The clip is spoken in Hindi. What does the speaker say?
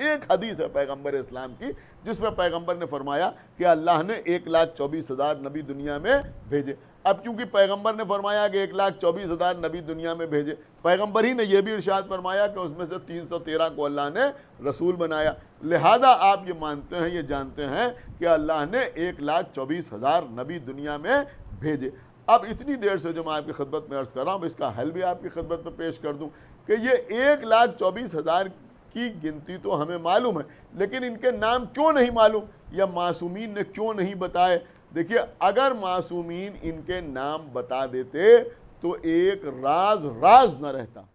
एक हदीस है पैगंबर इस्लाम की जिसमें पैगंबर ने फरमाया कि अल्लाह ने एक लाख चौबीस हज़ार नबी दुनिया में भेजे अब क्योंकि पैगंबर ने फरमाया कि एक लाख चौबीस हज़ार नबी दुनिया में भेजे पैगंबर ही ने यह भी इर्शाद फरमाया कि उसमें से तीन सौ तेरह को अल्लाह ने रसूल बनाया लिहाजा आप ये मानते हैं ये जानते हैं कि अल्लाह ने एक लाख चौबीस हज़ार नबी दुनिया में भेजे अब इतनी देर से जो मैं आपकी खदमत में अर्ज़ कर रहा हूँ इसका हल भी आपकी खदमत में पेश कर दूँ कि ये एक लाख चौबीस हज़ार की गिनती तो हमें मालूम है लेकिन इनके नाम क्यों नहीं मालूम या मासूमीन ने क्यों नहीं बताए देखिए अगर मासूमीन इनके नाम बता देते तो एक राज राज न रहता